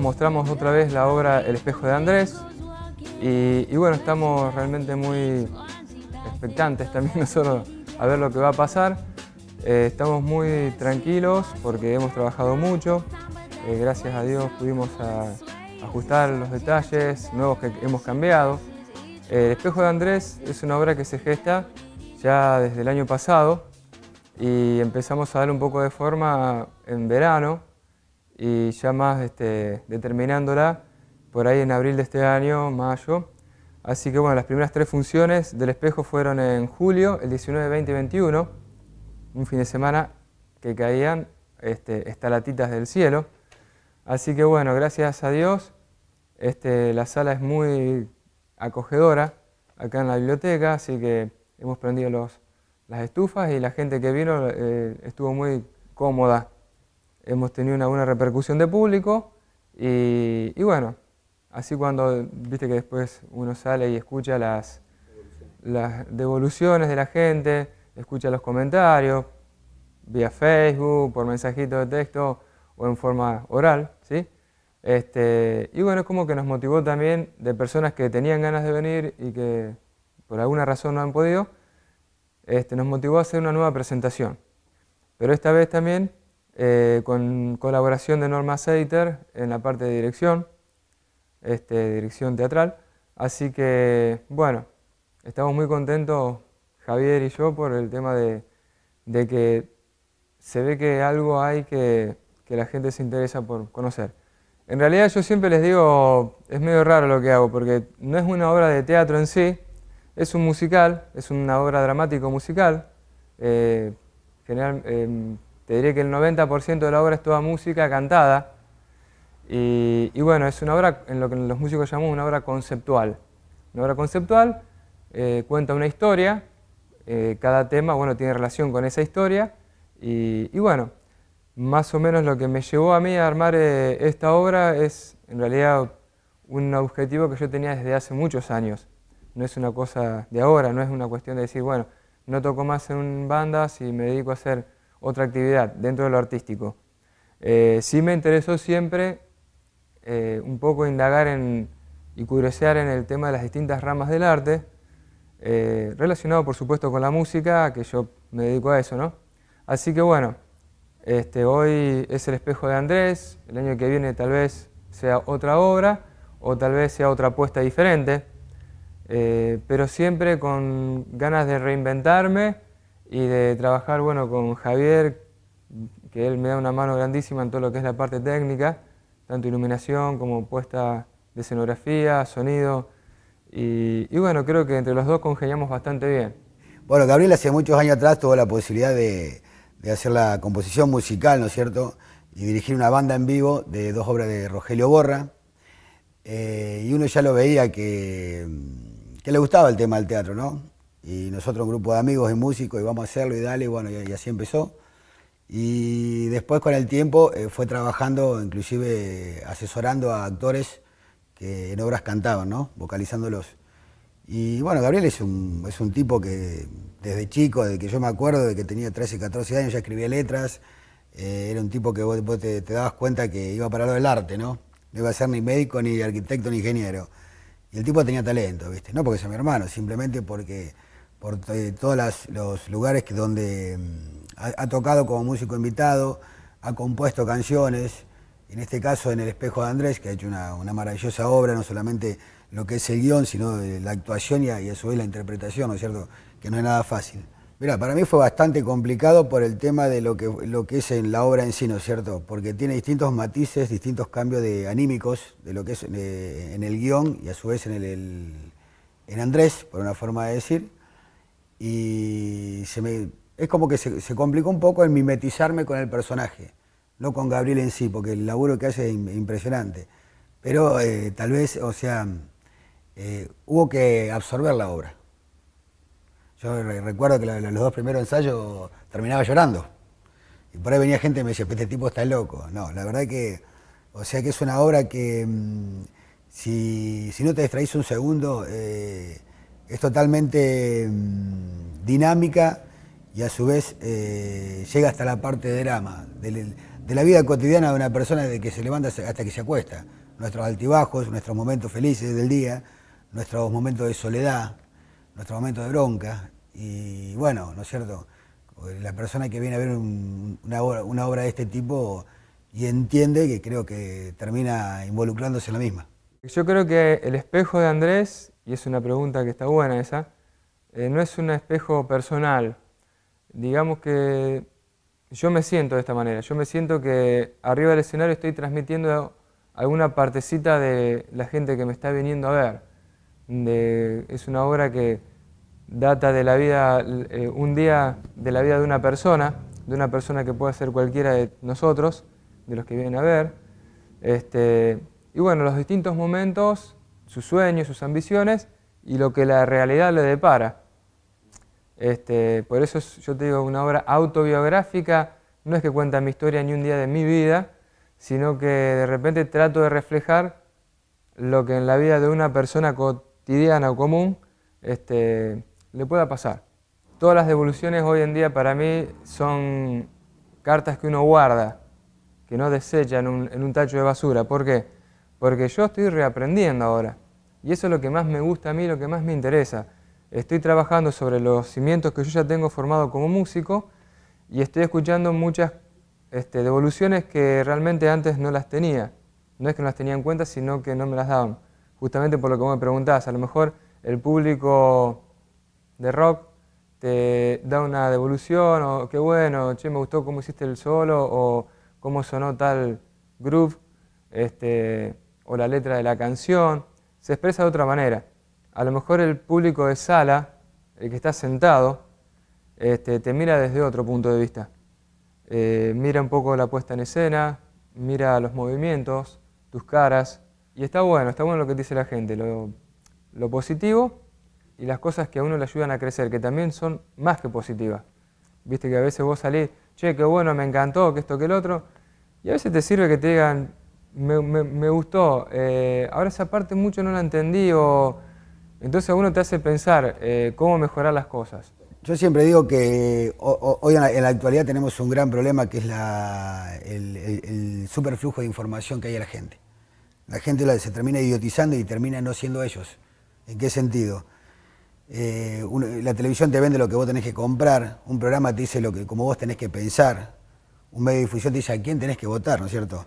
mostramos otra vez la obra El espejo de Andrés y, bueno, estamos realmente muy expectantes también nosotros a ver lo que va a pasar. Eh, estamos muy tranquilos porque hemos trabajado mucho, eh, gracias a Dios pudimos ajustar los detalles nuevos que hemos cambiado. Eh, el espejo de Andrés es una obra que se gesta ya desde el año pasado y empezamos a darle un poco de forma en verano y ya más este, determinándola por ahí en abril de este año, mayo. Así que bueno, las primeras tres funciones del espejo fueron en julio, el 19, 20 y 21, un fin de semana que caían este, estalatitas del cielo. Así que bueno, gracias a Dios, este, la sala es muy acogedora acá en la biblioteca, así que hemos prendido los, las estufas y la gente que vino eh, estuvo muy cómoda hemos tenido una buena repercusión de público y, bueno, así cuando, viste que después uno sale y escucha las, las devoluciones de la gente, escucha los comentarios, vía Facebook, por mensajito de texto o en forma oral, ¿sí? Este, y bueno, es como que nos motivó también de personas que tenían ganas de venir y que por alguna razón no han podido, este, nos motivó a hacer una nueva presentación. Pero esta vez también eh, con colaboración de Norma Seiter en la parte de dirección, este, dirección teatral. Así que, bueno, estamos muy contentos, Javier y yo, por el tema de, de que se ve que algo hay que, que la gente se interesa por conocer. En realidad yo siempre les digo, es medio raro lo que hago, porque no es una obra de teatro en sí, es un musical, es una obra dramático musical, eh, general, em, te diré que el 90% de la obra es toda música cantada. Y, bueno, es una obra, en lo que los músicos llamamos una obra conceptual. Una obra conceptual eh, cuenta una historia, eh, cada tema, bueno, tiene relación con esa historia. Y, bueno, más o menos lo que me llevó a mí a armar eh, esta obra es en realidad un objetivo que yo tenía desde hace muchos años. No es una cosa de ahora, no es una cuestión de decir, bueno, no toco más en bandas y me dedico a hacer otra actividad dentro de lo artístico. Eh, sí me interesó siempre eh, un poco indagar en, y curiosear en el tema de las distintas ramas del arte, eh, relacionado por supuesto con la música, que yo me dedico a eso, ¿no? Así que bueno, este, hoy es el espejo de Andrés, el año que viene tal vez sea otra obra o tal vez sea otra apuesta diferente, pero siempre con ganas de reinventarme y de trabajar bueno, con Javier, que él me da una mano grandísima en todo lo que es la parte técnica, tanto iluminación como puesta de escenografía, sonido, y, bueno, creo que entre los dos congeñamos bastante bien. Bueno, Gabriel hace muchos años atrás tuvo la posibilidad de, de hacer la composición musical, ¿no es cierto?, y dirigir una banda en vivo de dos obras de Rogelio Borra, eh, y uno ya lo veía que, que le gustaba el tema del teatro, ¿no? y nosotros un grupo de amigos y músicos y vamos a hacerlo y dale, y bueno, y, así empezó. Y después con el tiempo eh, fue trabajando, inclusive asesorando a actores que en obras cantaban, ¿no? Vocalizándolos. Y bueno, Gabriel es un, es un tipo que desde chico, desde que yo me acuerdo, de que tenía 13, 14 años, ya escribía letras, eh, era un tipo que vos, te, te, dabas cuenta que iba para lo del arte, ¿no? No iba a ser ni médico, ni arquitecto, ni ingeniero. Y el tipo tenía talento, ¿viste? No porque sea mi hermano, simplemente porque por eh, todos los lugares donde mm, ha, tocado como músico invitado, ha compuesto canciones, en este caso en El Espejo de Andrés, que ha hecho una, maravillosa obra, no solamente lo que es el guión, sino eh, la actuación y a, su vez la interpretación, ¿no es cierto? Que no es nada fácil. Mira, para mí fue bastante complicado por el tema de lo que, lo que es en la obra en sí, es cierto? Porque tiene distintos matices, distintos cambios de anímicos de lo que es eh, en el guión y a su vez en, en Andrés, por una forma de decir y se me, es como que se, complicó un poco el mimetizarme con el personaje, no con Gabriel en sí, porque el laburo que hace es impresionante. Pero eh, tal vez, o sea, eh, hubo que absorber la obra. Yo recuerdo que los dos primeros ensayos terminaba llorando. Y por ahí venía gente y me decía, este tipo está loco. No, la verdad que, o sea que es una obra que mm, si, no te distraís un segundo, eh, es totalmente mm, dinámica y a su vez eh, llega hasta la parte de drama, de, la vida cotidiana de una persona de que se levanta hasta que se acuesta. Nuestros altibajos, nuestros momentos felices del día, nuestros momentos de soledad, nuestros momentos de bronca. Y bueno, ¿no es cierto? La persona que viene a ver una, una obra de este tipo y entiende que creo que termina involucrándose en la misma. Yo creo que el espejo de Andrés y es una pregunta que está buena esa, eh, no es un espejo personal. Digamos que yo me siento de esta manera, yo me siento que arriba del escenario estoy transmitiendo alguna partecita de la gente que me está viniendo a ver. es una obra que data de la vida, eh, un día de la vida de una persona, de una persona que puede ser cualquiera de nosotros, de los que vienen a ver. Este, y bueno, los distintos momentos sus sueños, sus ambiciones y lo que la realidad le depara. Este, por eso yo te digo, una obra autobiográfica no es que cuenta mi historia ni un día de mi vida, sino que de repente trato de reflejar lo que en la vida de una persona cotidiana o común este, le pueda pasar. Todas las devoluciones hoy en día para mí son cartas que uno guarda, que no desecha en un, en un tacho de basura. ¿Por qué? porque yo estoy reaprendiendo ahora. Y eso es lo que más me gusta a mí, lo que más me interesa. Estoy trabajando sobre los cimientos que yo ya tengo formado como músico y estoy escuchando muchas este, devoluciones que realmente antes no las tenía. No es que no las tenía en cuenta, sino que no me las daban. Justamente por lo que me preguntás, a lo mejor el público de rock te da una devolución, o qué bueno, che, me gustó cómo hiciste el solo, o cómo sonó tal groove. Este, o la letra de la canción, se expresa de otra manera. A lo mejor el público de sala, el que está sentado, este, te mira desde otro punto de vista. Eh, mira un poco la puesta en escena, mira los movimientos, tus caras, y está bueno, está bueno lo que dice la gente, lo, lo positivo y las cosas que a uno le ayudan a crecer, que también son más que positivas. Viste que a veces vos salís, che, qué bueno, me encantó, que esto, que el otro, y a veces te sirve que te digan, me, gustó. Eh, ahora esa parte mucho no la entendí Entonces a uno te hace pensar eh, cómo mejorar las cosas. Yo siempre digo que hoy en la, actualidad tenemos un gran problema que es el, superflujo de información que hay a la gente. La gente se termina idiotizando y termina no siendo ellos. ¿En qué sentido? Eh, la televisión te vende lo que vos tenés que comprar, un programa te dice lo que como vos tenés que pensar, un medio de difusión te dice a quién tenés que votar, ¿no es cierto?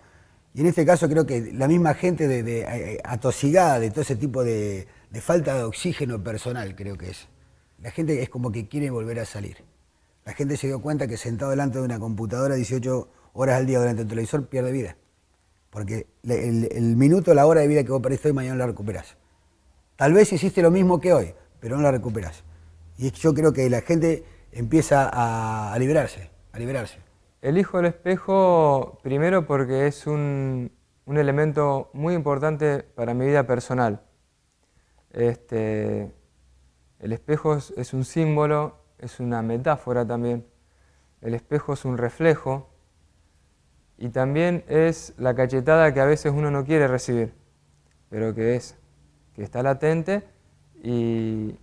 Y en este caso creo que la misma gente de, eh, eh, atosigada de todo ese tipo de, falta de oxígeno personal, creo que es. La gente es como que quiere volver a salir. La gente se dio cuenta que sentado delante de una computadora 18 horas al día durante el televisor pierde vida. Porque el, minuto, la hora de vida que vos perdiste hoy, mañana la recuperás. Tal vez hiciste lo mismo que hoy, pero no la recuperás. Y yo creo que la gente empieza a liberarse, a liberarse. Elijo el espejo primero porque es un, elemento muy importante para mi vida personal. Este, el espejo es, un símbolo, es una metáfora también. El espejo es un reflejo y también es la cachetada que a veces uno no quiere recibir, pero que es, que está latente y,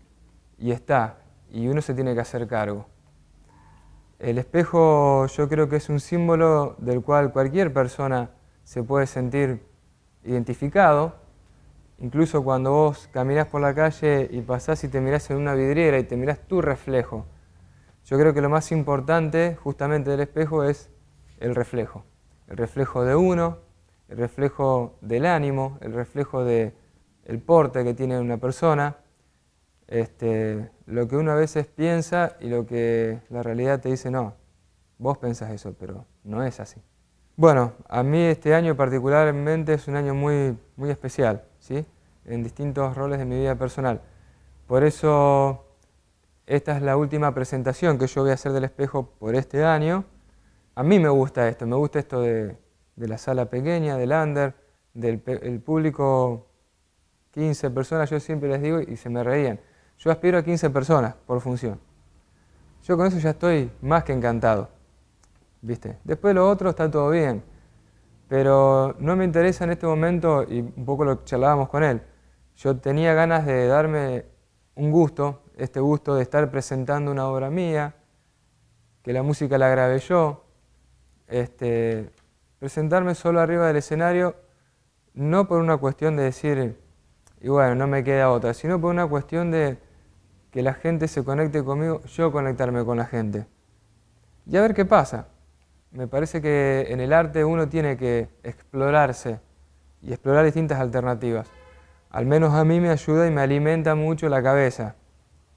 y está, y uno se tiene que hacer cargo. El espejo yo creo que es un símbolo del cual cualquier persona se puede sentir identificado. Incluso cuando vos caminas por la calle y pasás y te mirás en una vidriera y te mirás tu reflejo. Yo creo que lo más importante justamente del espejo es el reflejo. El reflejo de uno, el reflejo del ánimo, el reflejo del el porte que tiene una persona, este, lo que uno a veces piensa y lo que la realidad te dice, no, vos pensás eso, pero no es así. Bueno, a mí este año particularmente es un año muy, muy especial, ¿sí? en distintos roles de mi vida personal. Por eso esta es la última presentación que yo voy a hacer del espejo por este año. A mí me gusta esto, me gusta esto de, la sala pequeña, del under, del público 15 personas, yo siempre les digo y se me reían. Yo aspiro a 15 personas por función. Yo con eso ya estoy más que encantado. ¿Viste? Después lo otro está todo bien. Pero no me interesa en este momento, y un poco lo charlábamos con él, yo tenía ganas de darme un gusto, este gusto de estar presentando una obra mía, que la música la grabé yo, este, presentarme solo arriba del escenario, no por una cuestión de decir, y bueno, no me queda otra, sino por una cuestión de que la gente se conecte conmigo, yo conectarme con la gente. Y a ver qué pasa. Me parece que en el arte uno tiene que explorarse y explorar distintas alternativas. Al menos a mí me ayuda y me alimenta mucho la cabeza.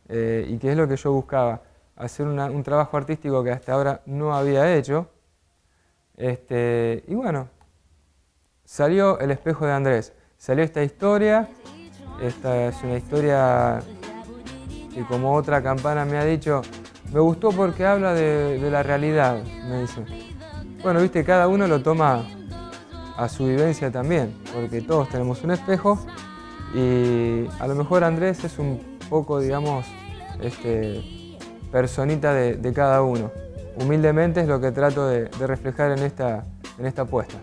Eh, y que es lo que yo buscaba, hacer un trabajo artístico que hasta ahora no había hecho. Este, y bueno, salió El espejo de Andrés, salió esta historia, esta es una historia y como otra campana me ha dicho, me gustó porque habla de, la realidad, me dice. Bueno, viste, cada uno lo toma a su vivencia también, porque todos tenemos un espejo y a lo mejor Andrés es un poco, digamos, este, personita de, cada uno. Humildemente es lo que trato de, de reflejar en esta, en esta apuesta.